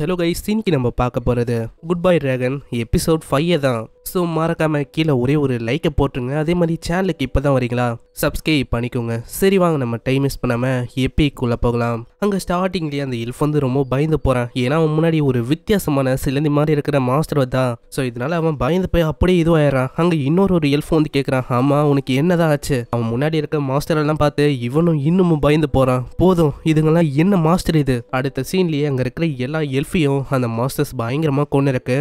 hello guys இன்னைக்கு நம்ம பார்க்க போகிறது குட் பை ட்ராகன் எபிசோட் ஃபையே தான் ஸோ மறக்காமல் கீழே ஒரே ஒரு லைக்கை போட்டுருங்க அதே மாதிரி சேனலுக்கு இப்போ தான் வரீங்களா சப்ஸ்கிரைப் பண்ணிக்கோங்க சரி வாங்க நம்ம டைம் மிஸ் பண்ணாமல் எப்பேக்குள்ளே போகலாம் அங்கே ஸ்டார்டிங்லேயே அந்த எல்ஃப் வந்து ரொம்ப பயந்து போகிறான் ஏன்னா அவன் முன்னாடி ஒரு வித்தியாசமான சிலந்தி மாதிரி இருக்கிற மாஸ்டர் வந்தா ஸோ இதனால அவன் பயந்து போய் அப்படியே இதுவாயிடறான் அங்கே இன்னொரு ஒரு இல்ஃப் வந்து கேட்குறான் ஆமாம் உனக்கு என்னதான் ஆச்சு அவன் முன்னாடி இருக்க மாஸ்டரெல்லாம் பார்த்து இவனும் இன்னமும் பயந்து போகிறான் போதும் இதுங்கெல்லாம் என்ன மாஸ்டர் இது அடுத்த சீன்லேயே அங்கே இருக்கிற எல்லா எல்ஃபையும் அந்த மாஸ்டர்ஸ் பயங்கரமாக கொண்டு இருக்கு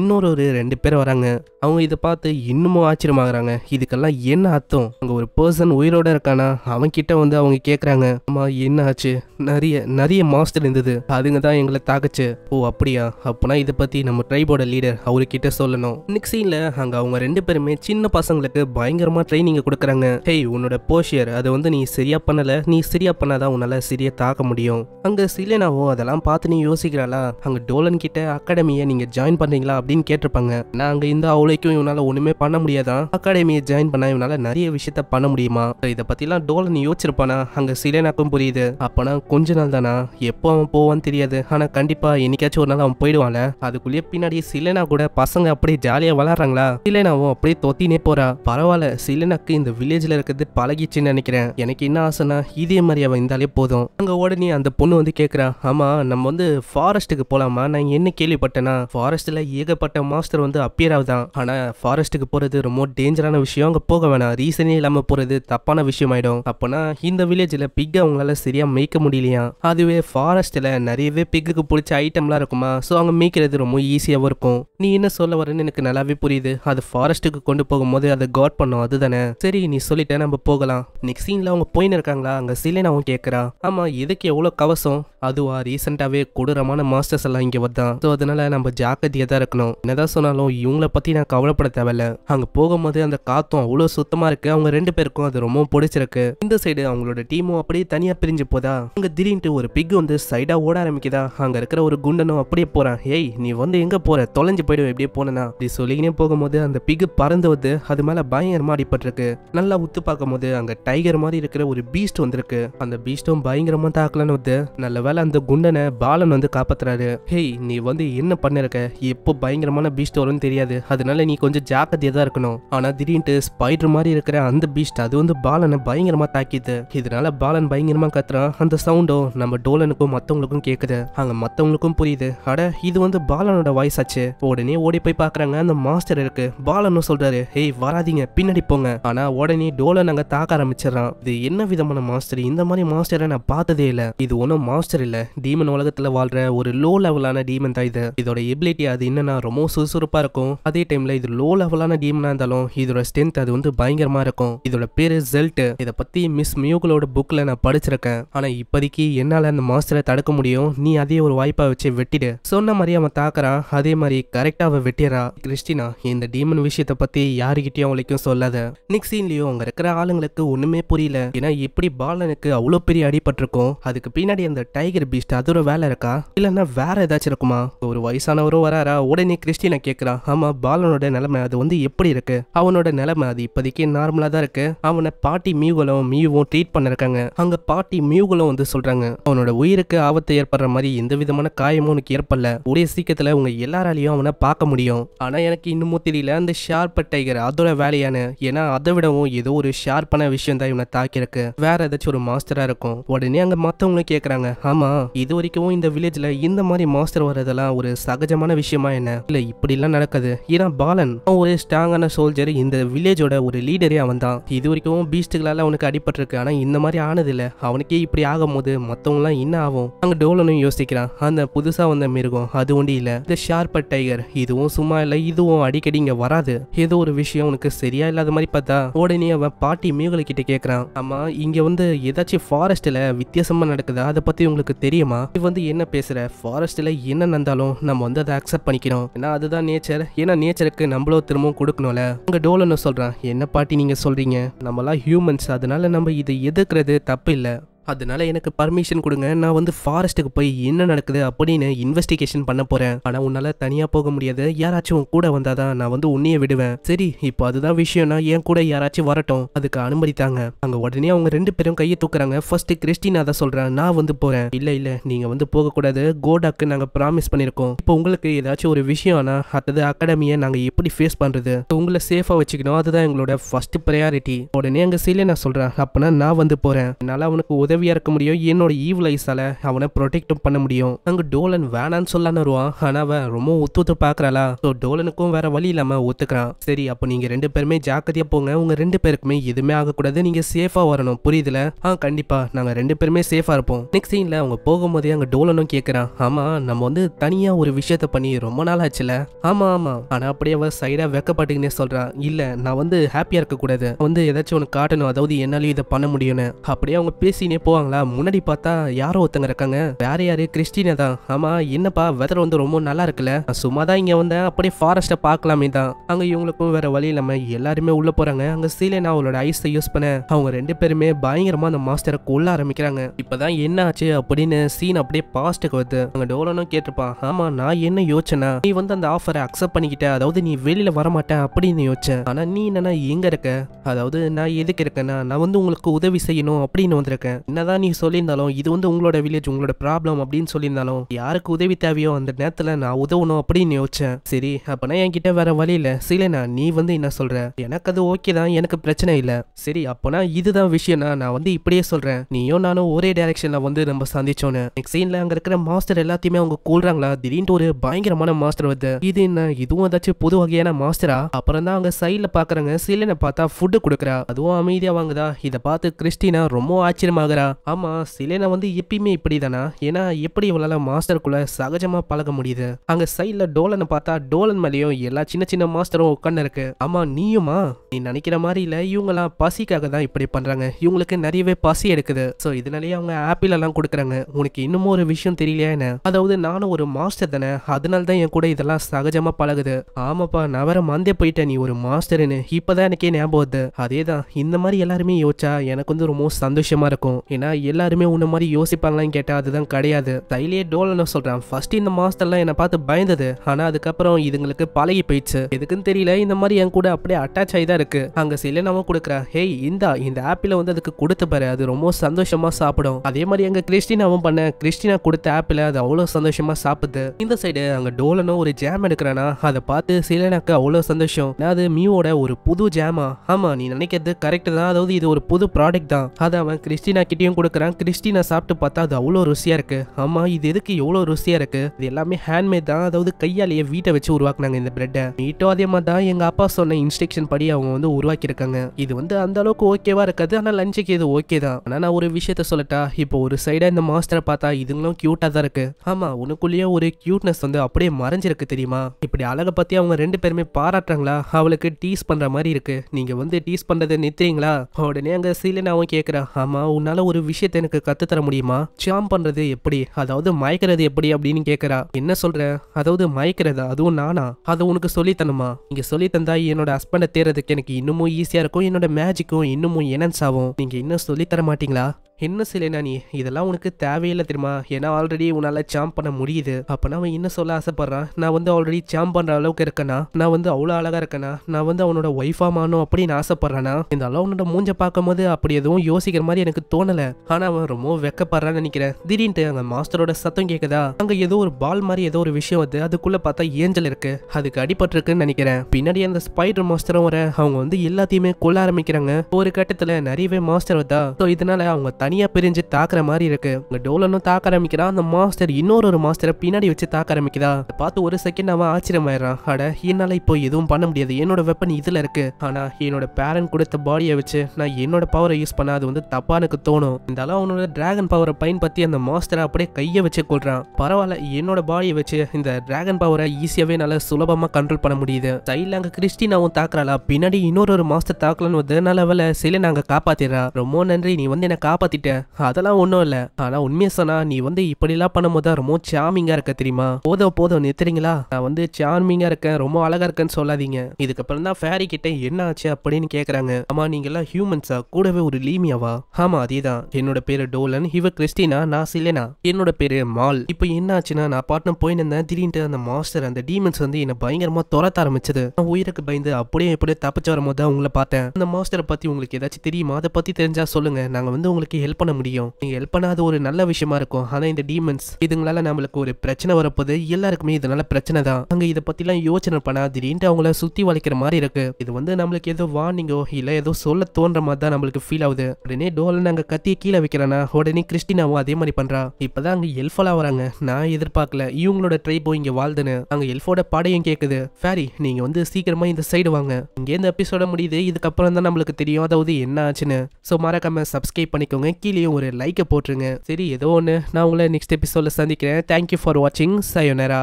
இன்னொரு ஒரு ரெண்டு பேர் வராங்க அவங்க இதை பார்த்து இன்னமும் ஆச்சரியமாகறாங்க இதுக்கெல்லாம் என்ன அர்த்தம் அங்கே ஒரு பர்சன் உயிரோட இருக்கானா அவங்க கிட்ட வந்து அவங்க கேட்குறாங்க அம்மா என்ன ஆச்சு நிறைய நிறைய மாஸ்டர் இருந்தது அதுங்க தான் எங்களை தாக்குச்சு ஓ அப்படியா அப்பனா இதை பற்றி நம்ம ட்ரைபோட லீடர் அவர்கிட்ட சொல்லணும் நெக்ஸ்ட் சீன்ல அங்கே அவங்க ரெண்டு பேருமே சின்ன பசங்களுக்கு பயங்கரமாக ட்ரைனிங் கொடுக்குறாங்க ஹேய் உன்னோட போஷியர் அதை வந்து நீ சரியா பண்ணலை நீ சரியா பண்ணாதான் உன்னால் சரியாக தாக்க முடியும் அங்கே சிலேனாவோ அதெல்லாம் பார்த்து நீ யோசிக்கிறாளா அங்கே டோலன் கிட்ட அகாடமியை நீங்கள் ஜாயின் பண்றீங்களா அப்படின்னு கேட்டிருப்பாங்க நான் அங்கே இந்த அவளைக்கும் இவனால ஒண்ணுமே பண்ண முடியாதான் அகாடமியை ஜாயின் பண்ணா இவனால நிறைய விஷயத்த பண்ண முடியுமா இதை பத்திலாம் டோலன் யோசிச்சிருப்பானா அங்க சிலேனாக்கும் புரியுது அப்பனா கொஞ்ச நாள் தானா எப்போ அவன் போவான்னு தெரியாது ஆனா கண்டிப்பா என்னைக்காச்சும் ஒரு நாள் அவன் போயிடுவான்ல அதுக்குள்ளேயே பின்னாடி சிலேனா கூட பசங்க அப்படியே ஜாலியா விளாடுறாங்களா சிலேனாவும் அப்படியே தொத்தினே போறா பரவாயில்ல சிலேனாக்கு இந்த வில்லேஜ்ல இருக்கிறது பழகிச்சுன்னு நினைக்கிறேன் எனக்கு என்ன ஆசைனா இதே மாதிரி அவன் இருந்தாலே போதும் அங்க உடனே அந்த பொண்ணு வந்து கேக்குறா ஆமா நம்ம வந்து ஃபாரஸ்ட்டுக்கு போலாமா நான் என்ன கேள்விப்பட்டேன்னா ஃபாரஸ்ட்ல ஏகப்பட்ட மாஸ்டர் வந்து அப்பியர் ஆகுதான் போகலாம் ஆனால் ஃபாரஸ்ட்டுக்கு போகிறது ரொம்ப டேஞ்சரான விஷயம் அங்கே போக வேணாம் ரீசனே இல்லாமல் போகிறது தப்பான விஷயம் ஆகிடும் அப்போனா இந்த வில்லேஜில் பிக்கை அவங்களால சரியாக மேய்க்க முடியலையா அதுவே ஃபாரஸ்ட்டில் நிறையவே பிக்குக்கு பிடிச்ச ஐட்டம்லாம் இருக்குமா ஸோ அவங்க மேய்க்கிறது ரொம்ப ஈஸியாகவும் இருக்கும் நீ என்ன சொல்ல வரேன்னு எனக்கு நல்லாவே புரியுது அது ஃபாரஸ்ட்டுக்கு கொண்டு போகும்போது அதை காட் பண்ணும் அதுதானே சரி நீ சொல்லிட்டே நம்ம போகலாம் நெக்ஸ்ட் சீனில் அவங்க போயின்னு இருக்காங்களா அங்கே சிலைனாவும் கேட்குறா ஆமாம் எதுக்கு எவ்வளோ கவசம் அதுவா ரீசெண்டாகவே கொடூரமான மாஸ்டர்ஸ் எல்லாம் இங்கே வந்தான் ஸோ அதனால நம்ம ஜாக்கிரதையாக தான் இருக்கணும் என்னதான் சொன்னாலும் இவங்கள பற்றி நான் கவலைப்பட தேவையில்ல அங்க போகும்போது அந்த காத்தும் அவ்வளவு சுத்தமா இருக்கு அவங்க ரெண்டு பேருக்கும் அது ரொம்ப பிடிச்சிருக்கு இந்த சைடு அவங்களோட டீமும் அப்படியே தனியா பிரிஞ்சு போதா அங்க திடீர்னு ஒரு பிக் வந்து சைடா ஓட ஆரம்பிக்குதா அங்க இருக்கிற ஒரு குண்டனும் அப்படியே போறான் ஏய் நீ வந்து எங்க போற தொலைஞ்சு போயிடும் எப்படியே போனா அப்படி சொல்லிக்கினே போகும்போது அந்த பிக் பறந்து வந்து அது பயங்கரமா பயங்கரமாக அடிபட்டிருக்கு நல்லா உத்து பார்க்கும்போது அங்க டைகர் மாதிரி இருக்கிற ஒரு பீஸ்ட் வந்திருக்கு அந்த பீஸ்டும் பயங்கரமா தாக்கலன்னு வந்து நல்ல வேலை அந்த குண்டனை பாலன் வந்து காப்பாத்துறாரு ஹேய் நீ வந்து என்ன பண்ணிருக்க எப்போ பயங்கரமான பீஸ்ட் வரும்னு தெரியாது அது அதனால நீ கொஞ்சம் ஜாக்கிரதையா தான் இருக்கணும் ஆனா திடீர்னு ஸ்பைடர் மாதிரி இருக்கிற அந்த பீஸ்ட் அது வந்து பாலனை பயங்கரமா தாக்கிது இதனால பாலன் பயங்கரமா கத்துறான் அந்த சவுண்டும் நம்ம டோலனுக்கும் மத்தவங்களுக்கும் கேட்குது அங்க மத்தவங்களுக்கும் புரியுது அட இது வந்து பாலனோட வாய்ஸ் ஆச்சு உடனே ஓடி போய் பாக்குறாங்க அந்த மாஸ்டர் இருக்கு பாலனும் சொல்றாரு ஹேய் வராதிங்க பின்னாடி போங்க ஆனா உடனே டோலன் அங்க தாக்க ஆரம்பிச்சிடறான் இது என்ன விதமான மாஸ்டர் இந்த மாதிரி மாஸ்டரை நான் பார்த்ததே இல்லை இது ஒன்னும் மாஸ்டர் இல்ல டீமன் உலகத்துல வாழ்ற ஒரு லோ லெவலான டீமன் தான் இது இதோட எபிலிட்டி அது என்னன்னா ரொம்ப சுறுசுறுப்பா இருக்கும் அதே டைம்ல இது லோ லெவலான டீம்னா இருந்தாலும் இதோட ஸ்ட்ரென்த் அது வந்து பயங்கரமா இருக்கும் இதோட பேரு ஜெல்ட் இதை பத்தி மிஸ் மியூகலோட புக்ல நான் படிச்சிருக்கேன் ஆனா இப்போதைக்கு என்னால அந்த மாஸ்டரை தடுக்க முடியும் நீ அதே ஒரு வாய்ப்பா வச்சு வெட்டிடு சொன்ன மாதிரி அவன் தாக்குறான் அதே மாதிரி கரெக்டா அவ வெட்டிடுறா கிறிஸ்டினா இந்த டீமன் விஷயத்தை பத்தி யாருகிட்டயும் அவளுக்கும் சொல்லாத நெக்ஸ்ட் சீன்லயும் அங்க இருக்கிற ஆளுங்களுக்கு ஒண்ணுமே புரியல ஏன்னா இப்படி பாலனுக்கு அவ்வளவு பெரிய அடிபட்டிருக்கும் அதுக்கு பின்னாடி அந்த டைகர் பீஸ்ட் அதோட வேலை இருக்கா இல்லைன்னா வேற ஏதாச்சும் இருக்குமா ஒரு வயசானவரும் வராரா உடனே கிறிஸ்டினா கேட்குறா ஆமா பாலனோட நிலைமை அது வந்து எப்படி இருக்கு அவனோட நிலைமை அது இப்போதைக்கு நார்மலா தான் இருக்கு அவனை பாட்டி மியூகளும் மியூவும் ட்ரீட் பண்ணிருக்காங்க அங்க பாட்டி மியூகளும் வந்து சொல்றாங்க அவனோட உயிருக்கு ஆபத்து ஏற்படுற மாதிரி எந்த விதமான காயமும் உனக்கு ஏற்படல ஒரே சீக்கிரத்துல உங்க எல்லாராலையும் அவனை பார்க்க முடியும் ஆனா எனக்கு இன்னமும் தெரியல அந்த ஷார்ப் டைகர் அதோட வேலையானு ஏன்னா அதை விடவும் ஏதோ ஒரு ஷார்ப்பான விஷயம் தான் இவனை தாக்கியிருக்கு வேற ஏதாச்சும் ஒரு மாஸ்டரா இருக்கும் உடனே அங்க மத்தவங்களும் கேக்குறாங்க ஆமா இது வரைக்கும் இந்த வில்லேஜ்ல இந்த மாதிரி மாஸ்டர் வர்றதெல்லாம் ஒரு சகஜமான விஷயமா என்ன இல்ல இப்படி எல்லாம் நடக்குது பார்த்தீங்கன்னா பாலன் ஒரு ஸ்ட்ராங்கான சோல்ஜர் இந்த வில்லேஜோட ஒரு லீடரே அவன் தான் இது வரைக்கும் பீஸ்டுகளால் அவனுக்கு அடிபட்டிருக்கு ஆனால் இந்த மாதிரி ஆனதில்லை அவனுக்கே இப்படி ஆகும் போது மற்றவங்களாம் என்ன ஆகும் அங்கே டோலனும் யோசிக்கிறான் அந்த புதுசாக வந்த மிருகம் அது ஒண்டி இல்லை இந்த ஷார்ப்பர் டைகர் இதுவும் சும்மா இல்லை இதுவும் அடிக்கடி இங்கே வராது ஏதோ ஒரு விஷயம் அவனுக்கு சரியா இல்லாத மாதிரி பார்த்தா உடனே அவன் பாட்டி மியூகலை கிட்ட கேட்குறான் ஆமா இங்க வந்து ஏதாச்சும் ஃபாரஸ்ட்டில் வித்தியாசமாக நடக்குதா அதை பத்தி உங்களுக்கு தெரியுமா இது வந்து என்ன பேசுற ஃபாரஸ்ட்டில் என்ன நடந்தாலும் நம்ம வந்து அதை அக்செப்ட் பண்ணிக்கணும் ஏன்னா அதுதான் நேச்சர் ஏன்னா நேச்சருக்கு நம்மளோ திரும்பவும் கொடுக்கணும்ல அங்க டோலன்னு சொல்றான் என்ன பாட்டி நீங்க சொல்றீங்க நம்மளாம் ஹியூமன்ஸ் அதனால நம்ம இதை எதிர்க்கிறது தப்பு இல்லை அதனால எனக்கு பர்மிஷன் கொடுங்க நான் வந்து ஃபாரஸ்ட்டுக்கு போய் என்ன நடக்குது அப்படின்னு இன்வெஸ்டிகேஷன் பண்ண போறேன் ஆனா உன்னால தனியா போக முடியாது யாராச்சும் உன் கூட வந்தாதான் நான் வந்து உன்னைய விடுவேன் சரி இப்போ அதுதான் விஷயம்னா என் கூட யாராச்சும் வரட்டும் அதுக்கு அனுமதி தாங்க அங்க உடனே அவங்க ரெண்டு பேரும் கையை தூக்குறாங்க ஃபர்ஸ்ட் கிறிஸ்டினா தான் சொல்றேன் நான் வந்து போறேன் இல்ல இல்ல நீங்க வந்து போக கூடாது கோடாக்கு நாங்க ப்ராமிஸ் பண்ணிருக்கோம் இப்போ உங்களுக்கு ஏதாச்சும் ஒரு விஷயம்னா அடுத்தது அகாடமியை நாங்க எப்படி ஃபேஸ் பண்றது உங்களை சேஃபா வச்சுக்கணும் அதுதான் எங்களோட ஃபர்ஸ்ட் ப்ரையாரிட்டி உடனே அங்க சீலே நான் சொல்றேன் அப்பனா நான் வந்து போறேன் அதனால அவனுக்கு உதவி உதவியாக இருக்க முடியும் என்னோட ஈவ்லைஸால் அவனை ப்ரொடெக்டும் பண்ண முடியும் அங்கே டோலன் வேணான்னு சொல்லான்னு வருவான் ஆனால் அவன் ரொம்ப ஒத்து ஒத்து பார்க்குறாளா ஸோ டோலனுக்கும் வேற வழி இல்லாமல் ஒத்துக்கிறான் சரி அப்போ நீங்கள் ரெண்டு பேருமே ஜாக்கிரதையாக போங்க உங்கள் ரெண்டு பேருக்குமே எதுவுமே ஆகக்கூடாது நீங்கள் சேஃபாக வரணும் புரியுதுல ஆ கண்டிப்பாக நாங்கள் ரெண்டு பேருமே சேஃபாக இருப்போம் நெக்ஸ்ட் சீனில் அவங்க போகும்போதே அங்கே டோலனும் கேட்குறான் ஆமாம் நம்ம வந்து தனியாக ஒரு விஷயத்த பண்ணி ரொம்ப நாள் ஆச்சுல ஆமாம் ஆமாம் ஆனால் அப்படியே அவன் சைடாக வெக்கப்பட்டுக்கினே சொல்கிறான் இல்லை நான் வந்து ஹாப்பியாக இருக்கக்கூடாது வந்து ஏதாச்சும் உனக்கு காட்டணும் அதாவது என்னாலையும் இதை பண்ண முடியும்னு அப்படியே அவங்க பேசினே போவாங்களா முன்னாடி பார்த்தா யாரோ ஒருத்தங்க இருக்காங்க வேற யாரு கிறிஸ்டினா தான் ஆமா என்னப்பா வெதர் வந்து ரொம்ப நல்லா இருக்குல்ல சும்மா தான் இங்க வந்தேன் அப்படியே ஃபாரஸ்ட்டை பார்க்கலாமே தான் அங்க இவங்களுக்கும் வேற வழி இல்லாம எல்லாருமே உள்ள போறாங்க அங்க சீலன் அவளோட ஐஸை யூஸ் பண்ண அவங்க ரெண்டு பேருமே பயங்கரமா அந்த மாஸ்டரை கொல்ல ஆரம்பிக்கிறாங்க இப்பதான் என்ன ஆச்சு அப்படின்னு சீன் அப்படியே பாஸ்ட்டுக்கு வருது அங்க டோலனும் கேட்டிருப்பான் ஆமா நான் என்ன யோசனை நீ வந்து அந்த ஆஃபரை அக்செப்ட் பண்ணிக்கிட்ட அதாவது நீ வெளியில வரமாட்டேன் அப்படின்னு யோசிச்சேன் ஆனா நீ என்னன்னா எங்க இருக்க அதாவது நான் எதுக்கு இருக்கேன்னா நான் வந்து உங்களுக்கு உதவி செய்யணும் அப்படின்னு வந்திருக்கேன் என்னதான் நீ சொல்லியிருந்தாலும் இது வந்து உங்களோட வில்லேஜ் உங்களோட ப்ராப்ளம் அப்படின்னு சொல்லியிருந்தாலும் யாருக்கு உதவி தேவையோ அந்த நேரத்தில் நான் உதவணும் அப்படின்னு யோசிச்சேன் சரி என் என்கிட்ட வேற வழி இல்லை சீலனா நீ வந்து என்ன சொல்ற எனக்கு அது ஓகே தான் எனக்கு பிரச்சனை இல்லை சரி அப்பனா இதுதான் விஷயம்னா நான் வந்து இப்படியே சொல்றேன் நீயும் நானும் ஒரே டைரக்ஷன்ல வந்து நம்ம சந்திச்சோன்னு நெக்ஸ்ட் சீன்ல அங்க இருக்கிற மாஸ்டர் எல்லாத்தையுமே அவங்க கூல்றாங்களா திடீர்னு ஒரு பயங்கரமான மாஸ்டர் வருது இது என்ன இதுவும் ஏதாச்சும் புது வகையான மாஸ்டரா அப்புறம் தான் அவங்க சைட்ல பாக்குறாங்க சீலனை பார்த்தா ஃபுட்டு கொடுக்குறா அதுவும் அமைதியா வாங்குதா இதை பார்த்து கிறிஸ்டினா ரொம்ப ஆச்சரியமாகறா கேட்டா ஆமா சிலேனா வந்து எப்பயுமே இப்படி தானா ஏன்னா எப்படி இவளால மாஸ்டருக்குள்ள சகஜமா பழக முடியுது அங்க சைட்ல டோலனை பார்த்தா டோலன் மேலேயும் எல்லா சின்ன சின்ன மாஸ்டரும் உட்கார்ந்து இருக்கு ஆமா நீயுமா நீ நினைக்கிற மாதிரி இல்ல இவங்கெல்லாம் பசிக்காக தான் இப்படி பண்றாங்க இவங்களுக்கு நிறையவே பசி எடுக்குது ஸோ இதனாலேயே அவங்க ஆப்பிள் எல்லாம் கொடுக்குறாங்க உனக்கு இன்னமும் ஒரு விஷயம் தெரியலையா என்ன அதாவது நானும் ஒரு மாஸ்டர் தானே அதனால தான் என் கூட இதெல்லாம் சகஜமா பழகுது ஆமாப்பா நான் வேற மந்தே போயிட்டேன் நீ ஒரு மாஸ்டர்னு இப்பதான் எனக்கே ஞாபகம் வருது அதே தான் இந்த மாதிரி எல்லாருமே யோசிச்சா எனக்கு வந்து ரொம்ப சந்தோஷமா இருக்கும் ஏன்னா எல்லாருமே உன்ன மாதிரி யோசிப்பாங்களான்னு கேட்டால் அதுதான் கிடையாது தைலியே டோலன்னு சொல்கிறான் ஃபர்ஸ்ட் இந்த மாஸ்டர்லாம் என்னை பார்த்து பயந்தது ஆனால் அதுக்கப்புறம் இதுங்களுக்கு பழகி போயிடுச்சு எதுக்குன்னு தெரியல இந்த மாதிரி என் கூட அப்படியே அட்டாச் ஆகி தான் இருக்கு அங்கே சில நம்ம கொடுக்குறேன் ஹேய் இந்தா இந்த ஆப்பில் வந்து அதுக்கு கொடுத்து பாரு அது ரொம்ப சந்தோஷமாக சாப்பிடும் அதே மாதிரி எங்கள் கிறிஸ்டினாவும் பண்ண கிறிஸ்டினா கொடுத்த ஆப்பில் அது அவ்வளோ சந்தோஷமாக சாப்பிடுது இந்த சைடு அங்கே டோலனும் ஒரு ஜாம் எடுக்கிறானா அதை பார்த்து சிலனாக்கு அவ்வளோ சந்தோஷம் அது மியூவோட ஒரு புது ஜாமா ஆமாம் நீ நினைக்கிறது கரெக்டு தான் அதாவது இது ஒரு புது ப்ராடக்ட் தான் அதை அவன் கிறிஸ்டினா கிட்ட கிட்டையும் கொடுக்குறேன் கிறிஸ்டினை சாப்பிட்டு பார்த்தா அது அவ்வளோ ருசியாக இருக்குது ஆமாம் இது எதுக்கு எவ்வளோ ருசியாக இருக்குது இது எல்லாமே ஹேண்ட்மேட் தான் அதாவது கையாலேயே வீட்டை வச்சு உருவாக்குனாங்க இந்த பிரெட்டை மீட்டும் அதே மாதிரி தான் எங்கள் அப்பா சொன்ன இன்ஸ்ட்ரக்ஷன் படி அவங்க வந்து உருவாக்கியிருக்காங்க இது வந்து அந்த அளவுக்கு ஓகேவா இருக்காது ஆனால் லஞ்சுக்கு இது ஓகே தான் ஆனால் நான் ஒரு விஷயத்த சொல்லட்டா இப்போ ஒரு சைடாக இந்த மாஸ்டரை பார்த்தா இதுங்களும் க்யூட்டாக தான் இருக்கு ஆமாம் உனக்குள்ளேயே ஒரு க்யூட்னஸ் வந்து அப்படியே மறைஞ்சிருக்கு தெரியுமா இப்படி அழகை பற்றி அவங்க ரெண்டு பேருமே பாராட்டுறாங்களா அவளுக்கு டீஸ் பண்ணுற மாதிரி இருக்கு நீங்கள் வந்து டீஸ் பண்ணுறதை நிறுத்துறீங்களா உடனே அங்கே சீலன் அவன் கேட்குறான் ஆமாம் உன்னால் ஒரு விஷயத்தை எனக்கு தர முடியுமா ஷாம் பண்றது எப்படி அதாவது மயக்கிறது எப்படி அப்படின்னு கேக்குறா என்ன சொல்ற அதாவது மயக்கிறதா அதுவும் நானா அதை உனக்கு சொல்லி தரணுமா நீங்க சொல்லி தந்தா என்னோட ஹஸ்பண்டை தேர்றதுக்கு எனக்கு இன்னமும் ஈஸியா இருக்கும் என்னோட மேஜிக்கும் இன்னமும் எனன்ஸ் ஆகும் நீங்க இன்னும் சொல்லி தர மாட்டீங்களா என்ன சிலேனா நீ இதெல்லாம் உனக்கு தேவையில்லை தெரியுமா ஏன்னா ஆல்ரெடி உன்னால் சாம் பண்ண முடியுது அப்போனா அவன் என்ன சொல்ல ஆசைப்படுறான் நான் வந்து ஆல்ரெடி சாம் பண்ணுற அளவுக்கு இருக்கேனா நான் வந்து அவ்வளோ அழகாக இருக்கேனா நான் வந்து அவனோட ஒய்ஃபாக மாறணும் அப்படின்னு ஆசைப்படுறானா இந்த அளவு உன்னோட மூஞ்ச பார்க்கும்போது அப்படி எதுவும் யோசிக்கிற மாதிரி எனக்கு தோணலை ஆனால் அவன் ரொம்ப வெக்கப்படுறான்னு நினைக்கிறேன் திடீர்னு அங்கே மாஸ்டரோட சத்தம் கேட்குதா அங்கே ஏதோ ஒரு பால் மாதிரி ஏதோ ஒரு விஷயம் வந்து அதுக்குள்ளே பார்த்தா ஏஞ்சல் இருக்கு அதுக்கு இருக்குன்னு நினைக்கிறேன் பின்னாடி அந்த ஸ்பைடர் மாஸ்டரும் வர அவங்க வந்து எல்லாத்தையுமே கொள்ள ஆரம்பிக்கிறாங்க ஒரு கட்டத்தில் நிறையவே மாஸ்டர் வந்தா ஸோ இதனால அவங்க தனி தனியா பிரிஞ்சு தாக்குற மாதிரி இருக்கு இந்த டோலனும் தாக்க ஆரம்பிக்கிறான் அந்த மாஸ்டர் இன்னொரு ஒரு மாஸ்டரை பின்னாடி வச்சு தாக்க அதை பார்த்து ஒரு செகண்ட் அவன் ஆயிடறான் அட என்னால இப்போ எதுவும் பண்ண முடியாது என்னோட வெப்பன் இதில் இருக்கு ஆனால் என்னோட பேரண்ட் கொடுத்த பாடியை வச்சு நான் என்னோட பவரை யூஸ் பண்ண அது வந்து தப்பானுக்கு தோணும் இந்த அளவு அவனோட டிராகன் பவரை பயன்படுத்தி அந்த மாஸ்டரை அப்படியே கையை வச்சு கொள்றான் பரவாயில்ல என்னோட பாடியை வச்சு இந்த டிராகன் பவரை ஈஸியாகவே நல்லா சுலபமாக கண்ட்ரோல் பண்ண முடியுது சைடில் அங்கே கிறிஸ்டினாவும் தாக்குறாளா பின்னாடி இன்னொரு ஒரு மாஸ்டர் தாக்கலன்னு வந்து நல்ல வேலை சில நாங்கள் காப்பாத்திடுறா ரொம்ப நன்றி நீ வந்து என்ன காப்பாத்த மாத்திட்டேன் அதெல்லாம் ஒன்றும் இல்லை ஆனால் உண்மையை சொன்னா நீ வந்து இப்படிலாம் பண்ணும்போது தான் ரொம்ப சாமிங்காக இருக்க தெரியுமா போதோ போதும் நிறுத்துறீங்களா நான் வந்து சார்மிங்காக இருக்கேன் ரொம்ப அழகாக இருக்கேன்னு சொல்லாதீங்க இதுக்கப்புறம் தான் ஃபேரி கிட்ட என்ன ஆச்சு அப்படின்னு கேட்குறாங்க ஆமா நீங்களாம் ஹியூமன்ஸா கூடவே ஒரு லீமியாவா ஆமா அதே தான் என்னோட பேரு டோலன் இவ கிறிஸ்டினா நான் சிலேனா என்னோட பேரு மால் இப்போ என்ன ஆச்சுன்னா நான் பாட்டம் போயின்னு இருந்தேன் திடீர்னு அந்த மாஸ்டர் அந்த டீமன்ஸ் வந்து என்னை பயங்கரமா துரத்த ஆரம்பிச்சது நான் உயிருக்கு பயந்து அப்படியே எப்படியே தப்பிச்சு வரும்போது தான் உங்களை பார்த்தேன் அந்த மாஸ்டரை பத்தி உங்களுக்கு ஏதாச்சும் தெரியுமா அதை பத்தி தெரிஞ்சா சொல்லுங்க நாங்க வந்து உங்களுக்கு ஹெல்ப் பண்ண முடியும் நீங்கள் ஹெல்ப் பண்ணாத ஒரு நல்ல விஷயமா இருக்கும் ஆனால் இந்த டீமன்ஸ் இதுங்களால நம்மளுக்கு ஒரு பிரச்சனை வரப்போது எல்லாருக்குமே இதனால பிரச்சனை தான் அங்கே இதை பற்றிலாம் யோசனை பண்ணா திடீர்னு அவங்கள சுற்றி வளைக்கிற மாதிரி இருக்கு இது வந்து நம்மளுக்கு ஏதோ வார்னிங்கோ இல்லை ஏதோ சொல்ல தோன்ற மாதிரி தான் நம்மளுக்கு ஃபீல் ஆகுது உடனே டோல நாங்க கத்தி கீழே வைக்கிறானா உடனே கிறிஸ்டினாவும் அதே மாதிரி பண்றா இப்போதான் அங்கே எல்ஃபலாக வராங்க நான் எதிர்பார்க்கல இவங்களோட ட்ரைபோ இங்கே வாழ்ந்தேன்னு அங்கே எல்ஃபோட பாடையும் கேட்குது ஃபேரி நீங்கள் வந்து சீக்கிரமாக இந்த சைடு வாங்க இங்கேருந்து எபிசோட முடியுது இதுக்கப்புறம் தான் நம்மளுக்கு தெரியும் அதாவது என்ன ஆச்சுன்னு ஸோ மறக்காம சப்ஸ்கிரைப் பண்ணிக்கோங்க பண்ணுங்கள் கீழே ஒரு லைக்கை போட்டுருங்க சரி ஏதோ ஒன்று நான் உங்களை நெக்ஸ்ட் எபிசோடில் சந்திக்கிறேன் தேங்க்யூ ஃபார் வாட்சிங் சயோனரா